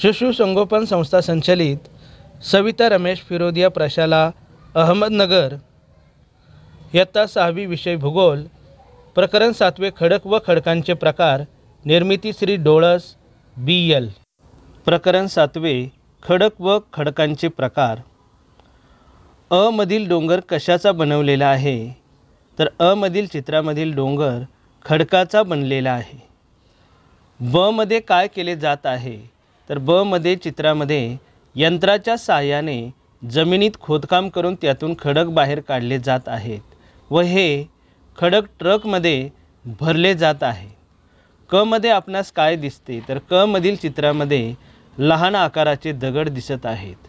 शिशु संगोपन संस्था संचलित सविता रमेश फिरोदिया प्रशाला अहमदनगर इयत्ता सहावी विषय भूगोल प्रकरण सातवे खडक व खडकांचे प्रकार निर्मिती श्री डोळस बी एल प्रकरण सातवे खडक व खडकांचे प्रकार अमधील डोंगर कशाचा बनवलेला आहे तर अमधील चित्रामधील डोंगर खडकाचा बनलेला आहे ब मध्ये काय केले जात आहे तर ब मध्ये चित्रामध्ये यंत्राच्या साहाय्याने जमिनीत खोदकाम करून त्यातून खडक बाहेर काढले जात आहेत व हे खडक ट्रकमध्ये भरले जात आहे क मध्ये आपणास काय दिसते तर क मधील चित्रामध्ये लहान आकाराचे दगड दिसत आहेत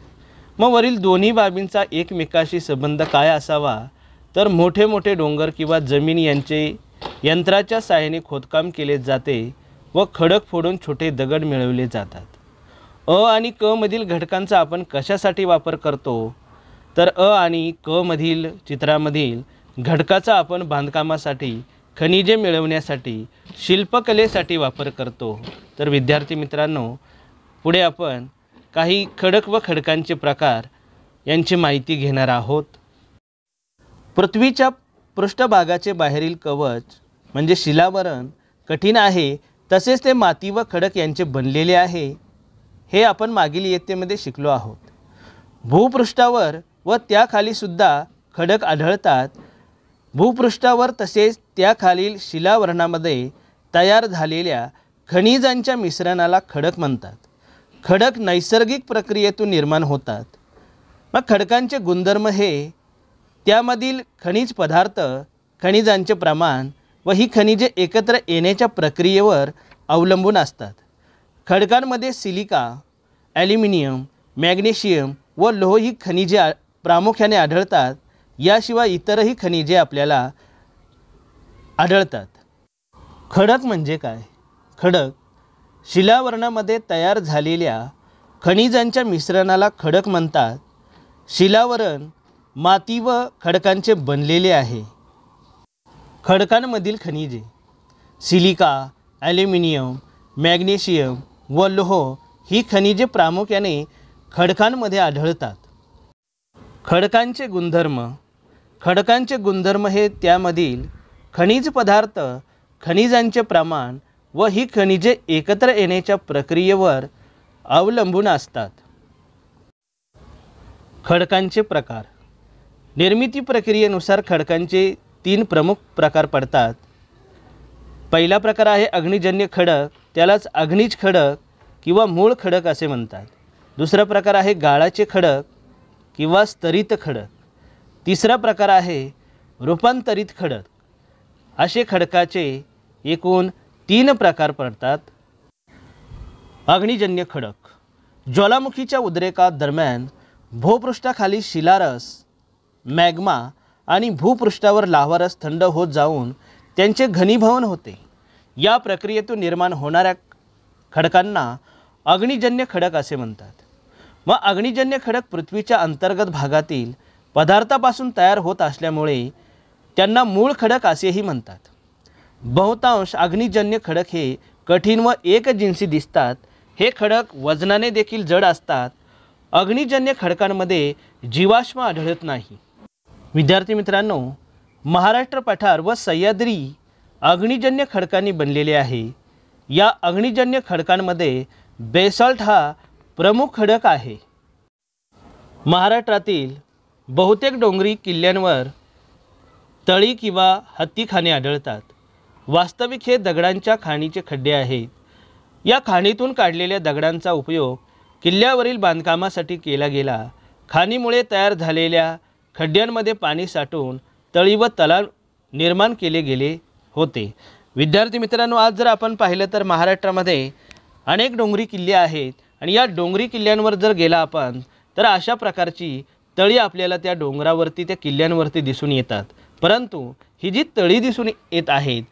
मग वरील दोन्ही बाबींचा एकमेकाशी संबंध काय असावा तर मोठे मोठे डोंगर किंवा जमीन यांचे यंत्राच्या साहाय्याने खोदकाम केले जाते व खडक फोडून छोटे दगड मिळवले जातात अ आणि क मधील घटकांचा आपण कशासाठी वापर करतो तर अ आणि क मधील चित्रामधील घटकाचा आपण बांधकामासाठी खनिजे मिळवण्यासाठी शिल्पकलेसाठी वापर करतो तर विद्यार्थी मित्रांनो पुढे आपण काही खडक व खडकांचे प्रकार यांची माहिती घेणार आहोत पृथ्वीच्या पृष्ठभागाचे बाहेरील कवच म्हणजे शिलावरण कठीण आहे तसेच ते माती व खडक यांचे बनलेले आहे हे आपण मागील इयत्तेमध्ये शिकलो आहोत भूपृष्ठावर व त्याखालीसुद्धा खडक आढळतात भूपृष्ठावर तसेच त्याखालील शिलावरणामध्ये तयार झालेल्या खनिजांच्या मिश्रणाला खडक म्हणतात खडक नैसर्गिक प्रक्रियेतून निर्माण होतात मग खडकांचे गुणधर्म हे त्यामधील खनिज पदार्थ खनिजांचे प्रमाण व ही खनिजे एकत्र येण्याच्या प्रक्रियेवर अवलंबून असतात खडकांमध्ये सिलिका ॲल्युमिनियम मॅग्नेशियम व लोह ही खनिजे आ प्रामुख्याने आढळतात याशिवाय इतरही खनिजे आपल्याला आढळतात खडक म्हणजे काय खडक शिलावरणामध्ये तयार झालेल्या खनिजांच्या मिश्रणाला खडक म्हणतात शिलावरण माती व खडकांचे बनलेले आहे खडकांमधील खनिजे सिलिका ॲल्युमिनियम मॅग्नेशियम व लोह ही खनिजे प्रामुख्याने खडकांमध्ये आढळतात खडकांचे गुणधर्म खडकांचे गुणधर्म हे त्यामधील खनिज पदार्थ खनिजांचे प्रमाण व ही खनिजे एकत्र येण्याच्या प्रक्रियेवर अवलंबून असतात खडकांचे प्रकार निर्मिती प्रक्रियेनुसार खडकांचे तीन प्रमुख प्रकार पडतात पहिला प्रकार आहे अग्निजन्य खडक त्यालाच अग्निज खडक किंवा मूळ खडक असे म्हणतात दुसरा प्रकार आहे गाळाचे खडक किंवा स्तरित खडक तिसरा प्रकार आहे रूपांतरित खडक असे खडकाचे एकूण तीन प्रकार पडतात अग्निजन्य खडक ज्वालामुखीच्या उद्रेका दरम्यान भूपृष्ठाखाली शिलारस मॅग्मा आणि भूपृष्ठावर लावारस थंड होत जाऊन त्यांचे घनीभवन होते या प्रक्रियेतून निर्माण होणाऱ्या खडकांना अग्निजन्य खडक असे म्हणतात व अग्निजन्य खडक पृथ्वीच्या अंतर्गत भागातील पदार्थापासून तयार होत असल्यामुळे त्यांना मूळ खडक असेही म्हणतात बहुतांश अग्निजन्य खडक हे कठीण व एकजिन्सी दिसतात हे खडक वजनाने देखील जड असतात अग्निजन्य खडकांमध्ये जीवाश्म आढळत नाही विद्यार्थी मित्रांनो महाराष्ट्र पठार व सह्याद्री अग्निजन्य खडकांनी बनलेले आहे या अग्निजन्य खडकांमध्ये बेसॉल्ट हा प्रमुख खडक आहे महाराष्ट्रातील बहुतेक डोंगरी किल्ल्यांवर तळी किंवा हत्ती आढळतात वास्तविक हे दगडांच्या खाणीचे खड्डे आहेत या खाणीतून काढलेल्या दगडांचा उपयोग किल्ल्यावरील बांधकामासाठी केला गेला खाणीमुळे तयार झालेल्या खड्ड्यांमध्ये पाणी साठवून तळी व तलाव निर्माण केले गेले होते विद्यार्थी मित्रांनो आज जर आपण पाहिलं तर महाराष्ट्रामध्ये अनेक डोंगरी किल्ले आहेत आणि या डोंगरी किल्ल्यांवर जर गेला आपण तर अशा प्रकारची तळी आपल्याला त्या डोंगरावरती त्या किल्ल्यांवरती दिसून येतात परंतु ही जी तळी दिसून येत आहेत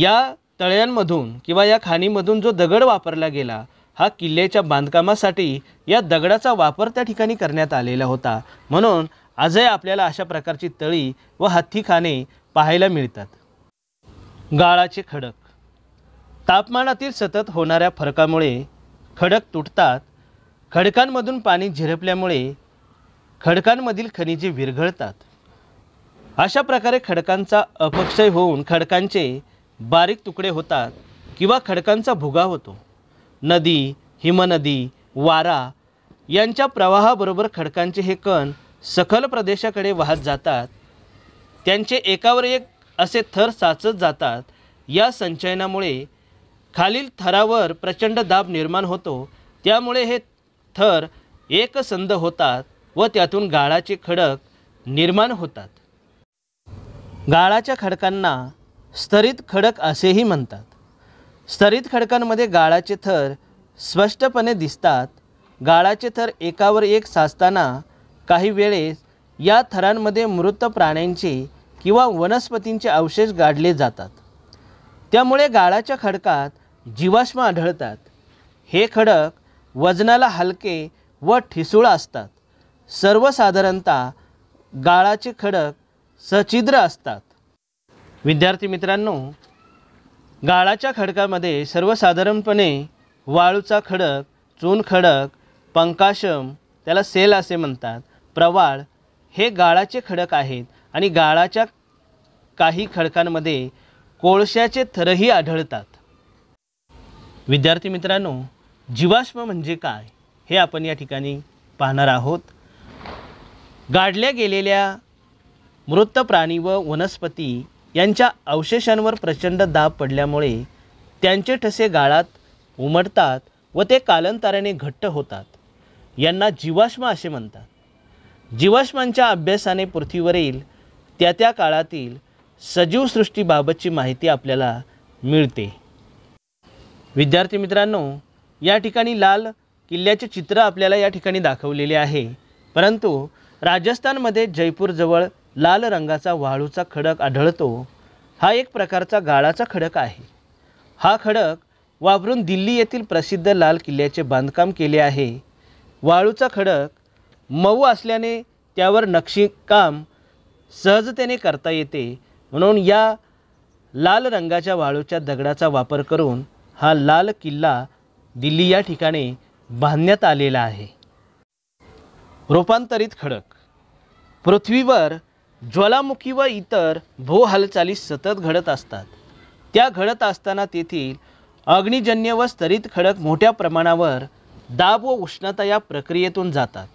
या तळ्यांमधून किंवा या खाणीमधून जो दगड वापरला गेला हा किल्ल्याच्या बांधकामासाठी या दगडाचा वापर त्या ठिकाणी करण्यात आलेला होता म्हणून आजही आपल्याला अशा प्रकारची तळी व हत्ती खाणे पाहायला मिळतात गाळाचे खडक तापमानातील सतत होणाऱ्या फरकामुळे खडक तुटतात खडकांमधून पाणी झिरपल्यामुळे खडकांमधील खनिजे विरघळतात अशा प्रकारे खडकांचा अपक्षय होऊन खडकांचे बारीक तुकडे होतात किंवा खडकांचा भुगा होतो नदी हिमनदी वारा यांच्या प्रवाहाबरोबर खडकांचे हे कण सखल प्रदेशाकडे वाहत जातात त्यांचे एकावर एक असे थर साचत जातात या संचयनामुळे खालील थरावर प्रचंड दाब निर्माण होतो त्यामुळे हे थर एकसंध होतात व त्यातून गाळाचे खडक निर्माण होतात गाळाच्या खडकांना स्तरित खडक असेही म्हणतात स्तरित खडकांमध्ये गाळाचे थर स्पष्टपणे दिसतात गाळाचे थर एकावर एक साचताना काही वेळेस या थरांमध्ये मृत प्राण्यांची किंवा वनस्पतींचे अवशेष गाडले जातात त्यामुळे गाळाच्या खडकात जीवाश्म आढळतात हे खडक वजनाला हलके व ठिसूळ असतात सर्वसाधारणतः गाळाचे खडक सचिद्र असतात विद्यार्थी मित्रांनो गाळाच्या खडकामध्ये सर्वसाधारणपणे वाळूचा खडक खडक पंकाशम त्याला सेल असे म्हणतात प्रवाळ हे गाळाचे खडक आहेत आणि गाळाच्या काही खडकांमध्ये कोळशाचे थरही आढळतात विद्यार्थी मित्रांनो जीवाश्म म्हणजे काय हे आपण या ठिकाणी पाहणार आहोत गाडल्या गेलेल्या मृत प्राणी व वनस्पती यांच्या अवशेषांवर प्रचंड दाब पडल्यामुळे त्यांचे ठसे गाळात उमटतात व ते कालांतराने घट्ट होतात यांना जीवाश्म असे म्हणतात जीवाश्मांच्या अभ्यासाने पृथ्वीवरील त्या त्या काळातील सजीवसृष्टीबाबतची माहिती आपल्याला मिळते विद्यार्थी मित्रांनो या ठिकाणी लाल किल्ल्याचे चित्र आपल्याला या ठिकाणी दाखवलेले आहे परंतु राजस्थानमध्ये जयपूरजवळ लाल रंगाचा वाळूचा खडक आढळतो हा एक प्रकारचा गाळाचा खडक आहे हा खडक वापरून दिल्ली येथील प्रसिद्ध लाल किल्ल्याचे बांधकाम केले आहे वाळूचा खडक मऊ असल्याने त्यावर नक्षीकाम सहजतेने करता येते म्हणून या लाल रंगाच्या वाळूच्या दगडाचा वापर करून हा लाल किल्ला दिल्ली या ठिकाणी बांधण्यात आलेला आहे रूपांतरित खडक पृथ्वीवर ज्वालामुखी व इतर भू हालचाली सतत घडत असतात त्या घडत असताना तेथील अग्निजन्य व स्तरित खडक मोठ्या प्रमाणावर दाब व उष्णता या प्रक्रियेतून जातात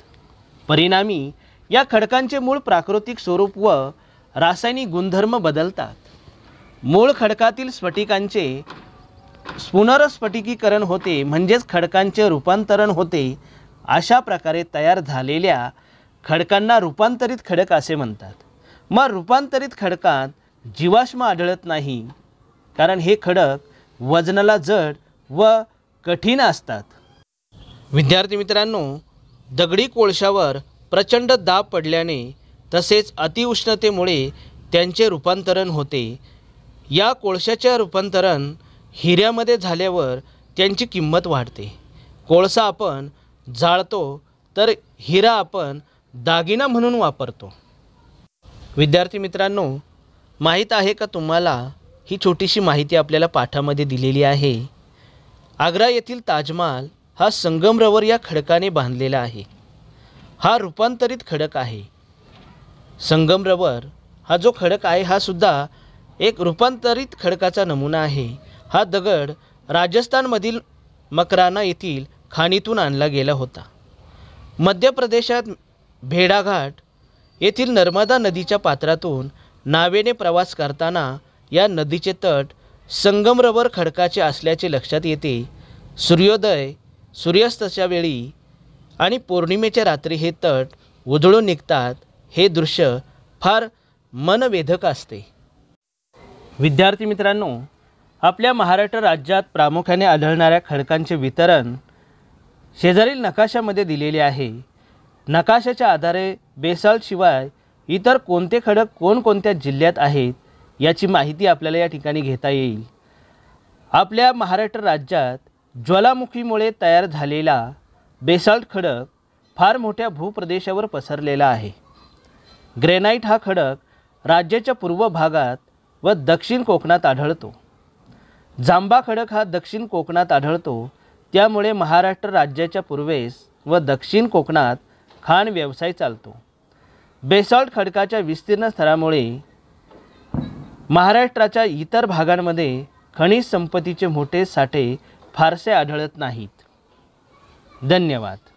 परिणामी या खडकांचे मूळ प्राकृतिक स्वरूप व रासायनिक गुणधर्म बदलतात मूळ खडकातील स्फटिकांचे पुनर्स्फटिकीकरण होते म्हणजेच खडकांचे रूपांतरण होते अशा प्रकारे तयार झालेल्या खडकांना रूपांतरित खडक असे म्हणतात मग रूपांतरित खडकात जीवाश्म आढळत नाही कारण हे खडक वजनाला जड व कठीण असतात विद्यार्थी मित्रांनो दगडी कोळशावर प्रचंड दाब पडल्याने तसेच अतिउष्णतेमुळे त्यांचे रूपांतरण होते या कोळशाचे रूपांतरण हिऱ्यामध्ये झाल्यावर त्यांची किंमत वाढते कोळसा आपण जाळतो तर हिरा आपण दागिना म्हणून वापरतो विद्यार्थी मित्रांनो माहीत आहे का तुम्हाला ही छोटीशी माहिती आपल्याला पाठामध्ये दिलेली आहे आग्रा येथील ताजमहाल हा संगमरवर या खडकाने बांधलेला आहे हा रूपांतरित खडक आहे संगमरवर हा जो खडक आहे हा सुद्धा एक रूपांतरित खडकाचा नमुना आहे हा दगड राजस्थानमधील मकराना येथील खाणीतून आणला गेला होता मध्य प्रदेशात भेडाघाट येथील नर्मदा नदीच्या पात्रातून नावेने प्रवास करताना या नदीचे तट संगमरवर खडकाचे असल्याचे लक्षात येते सूर्योदय सूर्यास्ताच्या वेळी आणि पौर्णिमेच्या रात्री हे तट उधळून निघतात हे दृश्य फार मनवेधक असते विद्यार्थी मित्रांनो आपल्या महाराष्ट्र राज्यात प्रामुख्याने आढळणाऱ्या खडकांचे वितरण शेजारील नकाशामध्ये दिलेले आहे नकाशाच्या आधारे बेसालशिवाय इतर कोणते खडक कोणकोणत्या जिल्ह्यात आहेत याची माहिती आपल्याला या ठिकाणी घेता येईल आपल्या महाराष्ट्र राज्यात ज्वालामुखीमुळे तयार झालेला बेसाल्ट खडक फार मोठ्या भूप्रदेशावर पसरलेला आहे ग्रेनाईट हा खडक राज्याच्या पूर्व भागात व दक्षिण कोकणात आढळतो जांबा खडक हा दक्षिण कोकणात आढळतो त्यामुळे महाराष्ट्र राज्याच्या पूर्वेस व दक्षिण कोकणात खाण व्यवसाय चालतो बेसाल्ट खडकाच्या विस्तीर्ण स्तरामुळे महाराष्ट्राच्या इतर भागांमध्ये खनिज संपत्तीचे मोठे साठे फारसे आढळत नाहीत धन्यवाद